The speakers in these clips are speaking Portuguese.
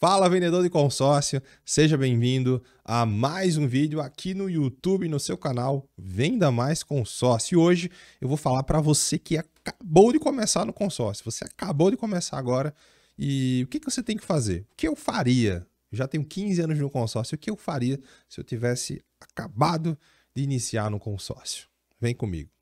Fala vendedor de consórcio, seja bem-vindo a mais um vídeo aqui no YouTube, no seu canal Venda Mais Consórcio. E hoje eu vou falar para você que acabou de começar no consórcio, você acabou de começar agora e o que, que você tem que fazer? O que eu faria? já tenho 15 anos no consórcio, o que eu faria se eu tivesse acabado de iniciar no consórcio? Vem comigo.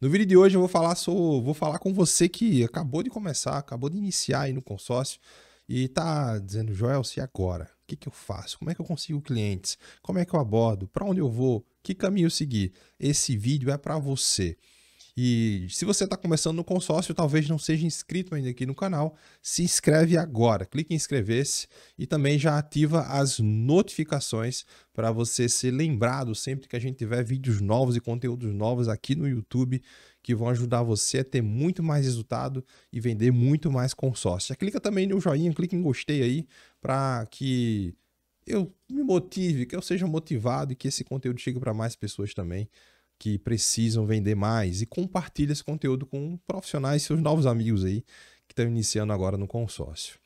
No vídeo de hoje eu vou falar, sou, vou falar com você que acabou de começar, acabou de iniciar aí no consórcio e tá dizendo, Joel, se agora, o que, que eu faço? Como é que eu consigo clientes? Como é que eu abordo? Para onde eu vou? Que caminho seguir? Esse vídeo é para você. E se você está começando no consórcio, talvez não seja inscrito ainda aqui no canal, se inscreve agora. Clique em inscrever-se e também já ativa as notificações para você ser lembrado sempre que a gente tiver vídeos novos e conteúdos novos aqui no YouTube que vão ajudar você a ter muito mais resultado e vender muito mais consórcio. Já clica também no joinha, clica em gostei aí para que eu me motive, que eu seja motivado e que esse conteúdo chegue para mais pessoas também que precisam vender mais e compartilha esse conteúdo com profissionais, seus novos amigos aí que estão iniciando agora no consórcio.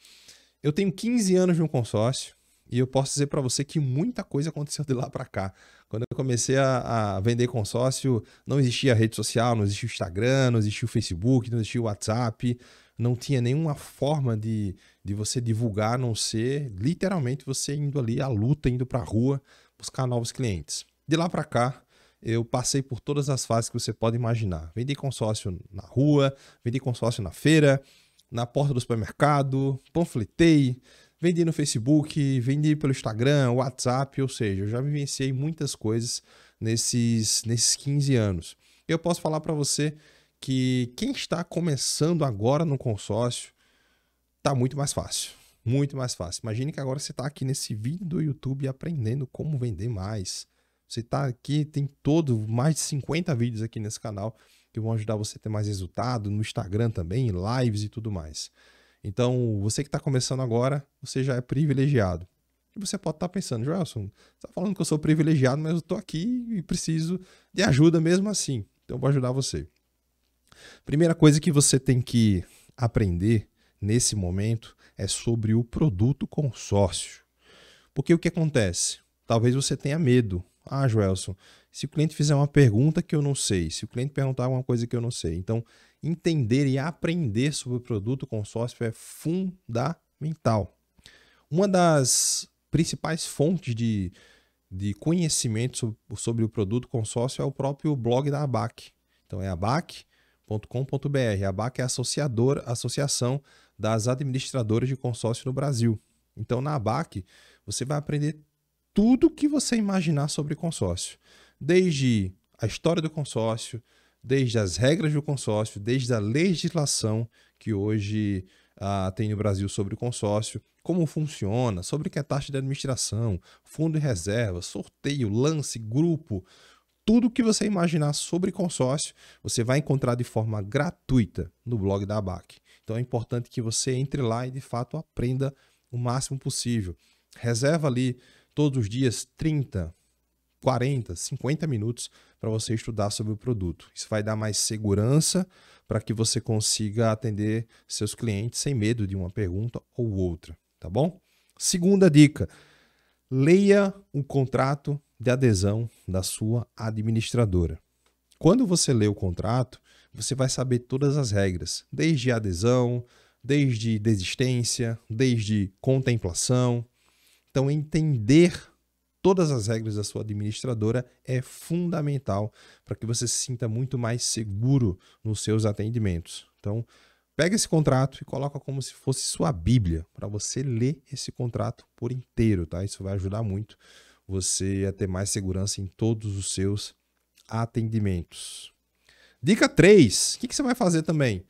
Eu tenho 15 anos no consórcio e eu posso dizer para você que muita coisa aconteceu de lá para cá. Quando eu comecei a, a, vender consórcio, não existia rede social, não existia o Instagram, não existia o Facebook, não existia o WhatsApp, não tinha nenhuma forma de, de você divulgar, a não ser literalmente você indo ali à luta, indo para a rua buscar novos clientes. De lá para cá, eu passei por todas as fases que você pode imaginar. Vendi consórcio na rua, vendi consórcio na feira, na porta do supermercado, panfletei, vendi no Facebook, vendi pelo Instagram, WhatsApp, ou seja, eu já vivenciei muitas coisas nesses, nesses 15 anos. Eu posso falar para você que quem está começando agora no consórcio tá muito mais fácil. Muito mais fácil. Imagine que agora você está aqui nesse vídeo do YouTube aprendendo como vender mais você está aqui, tem todo, mais de 50 vídeos aqui nesse canal que vão ajudar você a ter mais resultado, no Instagram também, lives e tudo mais. Então, você que está começando agora, você já é privilegiado. E você pode estar tá pensando, Joelson, você está falando que eu sou privilegiado, mas eu estou aqui e preciso de ajuda mesmo assim. Então, eu vou ajudar você. Primeira coisa que você tem que aprender nesse momento é sobre o produto consórcio. Porque o que acontece? Talvez você tenha medo ah, Joelson, se o cliente fizer uma pergunta que eu não sei, se o cliente perguntar alguma coisa que eu não sei. Então, entender e aprender sobre o produto consórcio é fundamental. Uma das principais fontes de, de conhecimento sobre, o produto consórcio é o próprio blog da ABAC. Então, é abac.com.br. A ABAC é a associadora, Associação das Administradoras de Consórcio no Brasil. Então, na ABAC, você vai aprender tudo que você imaginar sobre consórcio. Desde a história do consórcio, desde as regras do consórcio, desde a legislação que hoje ah, tem no Brasil sobre o consórcio, como funciona, sobre o que é taxa de administração, fundo e reserva, sorteio, lance, grupo, tudo que você imaginar sobre consórcio, você vai encontrar de forma gratuita no blog da ABAC. Então é importante que você entre lá e de fato aprenda o máximo possível. Reserva ali todos os dias 30, 40, 50 minutos para você estudar sobre o produto. Isso vai dar mais segurança para que você consiga atender seus clientes sem medo de uma pergunta ou outra, tá bom? Segunda dica: leia o contrato de adesão da sua administradora. Quando você lê o contrato, você vai saber todas as regras, desde adesão, desde desistência, desde contemplação, então, entender todas as regras da sua administradora é fundamental para que você se sinta muito mais seguro nos seus atendimentos. Então, pega esse contrato e coloca como se fosse sua Bíblia, para você ler esse contrato por inteiro, tá? Isso vai ajudar muito você a ter mais segurança em todos os seus atendimentos. Dica 3. O que, que você vai fazer também?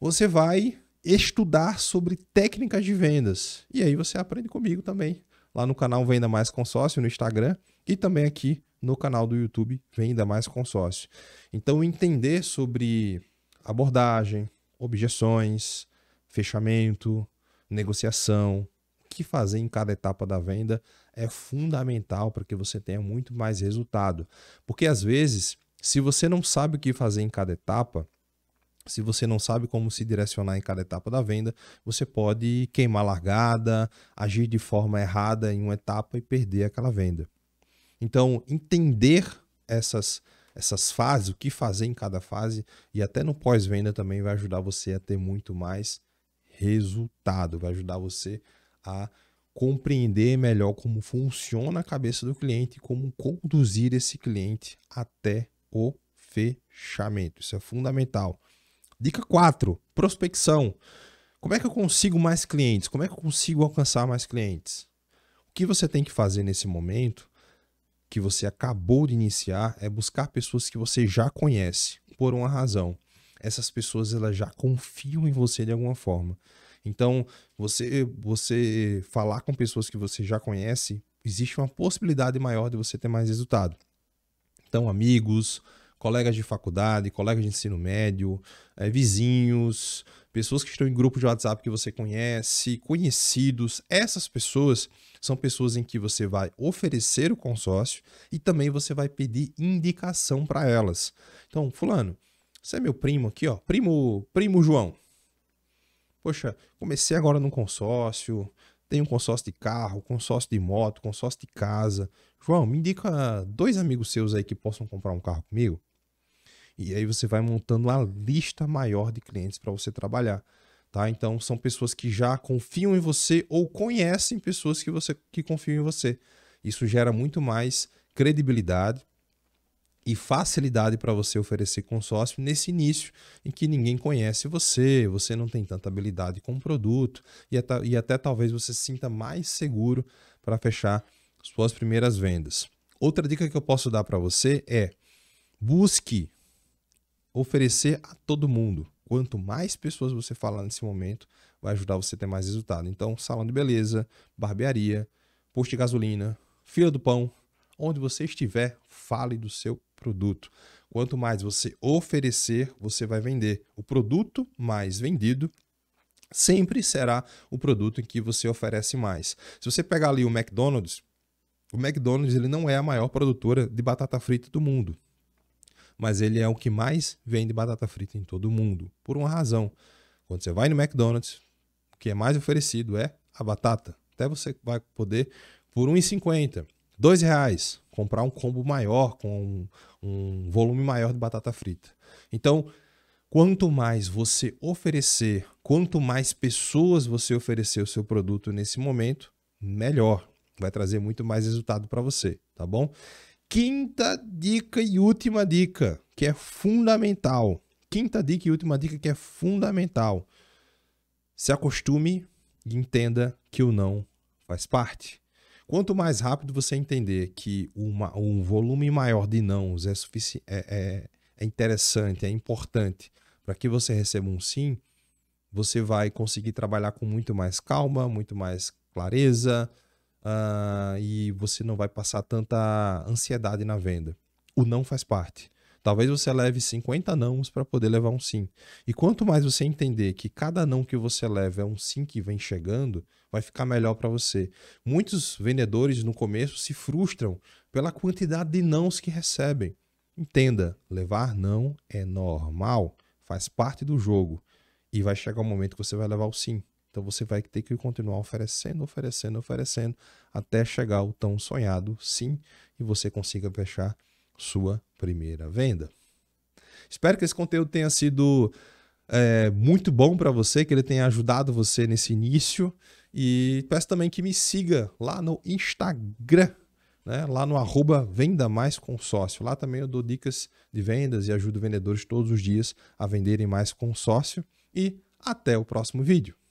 Você vai estudar sobre técnicas de vendas. E aí você aprende comigo também lá no canal Venda Mais Consórcio, no Instagram, e também aqui no canal do YouTube Venda Mais Consórcio. Então, entender sobre abordagem, objeções, fechamento, negociação, o que fazer em cada etapa da venda é fundamental para que você tenha muito mais resultado. Porque às vezes, se você não sabe o que fazer em cada etapa, se você não sabe como se direcionar em cada etapa da venda, você pode queimar largada, agir de forma errada em uma etapa e perder aquela venda. Então, entender essas, essas fases, o que fazer em cada fase e até no pós-venda também vai ajudar você a ter muito mais resultado, vai ajudar você a compreender melhor como funciona a cabeça do cliente, e como conduzir esse cliente até o fechamento. Isso é fundamental. Dica 4: prospecção. Como é que eu consigo mais clientes? Como é que eu consigo alcançar mais clientes? O que você tem que fazer nesse momento que você acabou de iniciar é buscar pessoas que você já conhece, por uma razão. Essas pessoas elas já confiam em você de alguma forma. Então, você você falar com pessoas que você já conhece, existe uma possibilidade maior de você ter mais resultado. Então, amigos, colegas de faculdade, colegas de ensino médio, é, vizinhos, pessoas que estão em grupo de WhatsApp que você conhece, conhecidos. Essas pessoas são pessoas em que você vai oferecer o consórcio e também você vai pedir indicação para elas. Então, fulano, você é meu primo aqui, ó, primo, primo João. Poxa, comecei agora num consórcio, tem um consórcio de carro, consórcio de moto, consórcio de casa. João, me indica dois amigos seus aí que possam comprar um carro comigo. E aí você vai montando uma lista maior de clientes para você trabalhar, tá? Então são pessoas que já confiam em você ou conhecem pessoas que você que confiam em você. Isso gera muito mais credibilidade, e facilidade para você oferecer consórcio nesse início em que ninguém conhece você, você não tem tanta habilidade com o produto e até, e até talvez você se sinta mais seguro para fechar suas primeiras vendas. Outra dica que eu posso dar para você é busque oferecer a todo mundo. Quanto mais pessoas você falar nesse momento, vai ajudar você a ter mais resultado. Então, salão de beleza, barbearia, posto de gasolina, fila do pão, onde você estiver, fale do seu produto. Quanto mais você oferecer, você vai vender. O produto mais vendido sempre será o produto em que você oferece mais. Se você pegar ali o McDonald's, o McDonald's ele não é a maior produtora de batata frita do mundo, mas ele é o que mais vende batata frita em todo o mundo, por uma razão. Quando você vai no McDonald's, o que é mais oferecido é a batata. Até você vai poder por R$1,50. Dois reais, comprar um combo maior com um volume maior de batata frita. Então, quanto mais você oferecer, quanto mais pessoas você oferecer o seu produto nesse momento, melhor. Vai trazer muito mais resultado para você, tá bom? Quinta dica e última dica, que é fundamental. Quinta dica e última dica que é fundamental. Se acostume e entenda que o não faz parte. Quanto mais rápido você entender que uma, um volume maior de nãos é, sufici é, é, é interessante, é importante para que você receba um sim, você vai conseguir trabalhar com muito mais calma, muito mais clareza uh, e você não vai passar tanta ansiedade na venda. O não faz parte. Talvez você leve 50 nãos para poder levar um sim. E quanto mais você entender que cada não que você leva é um sim que vem chegando, vai ficar melhor para você. Muitos vendedores no começo se frustram pela quantidade de nãos que recebem. Entenda, levar não é normal, faz parte do jogo. E vai chegar um momento que você vai levar o sim. Então você vai ter que continuar oferecendo, oferecendo, oferecendo, até chegar o tão sonhado sim e você consiga fechar sua primeira venda. Espero que esse conteúdo tenha sido é, muito bom para você, que ele tenha ajudado você nesse início. E peço também que me siga lá no Instagram, né? lá no arroba Venda Mais Consórcio. Lá também eu dou dicas de vendas e ajudo vendedores todos os dias a venderem mais consórcio. E até o próximo vídeo.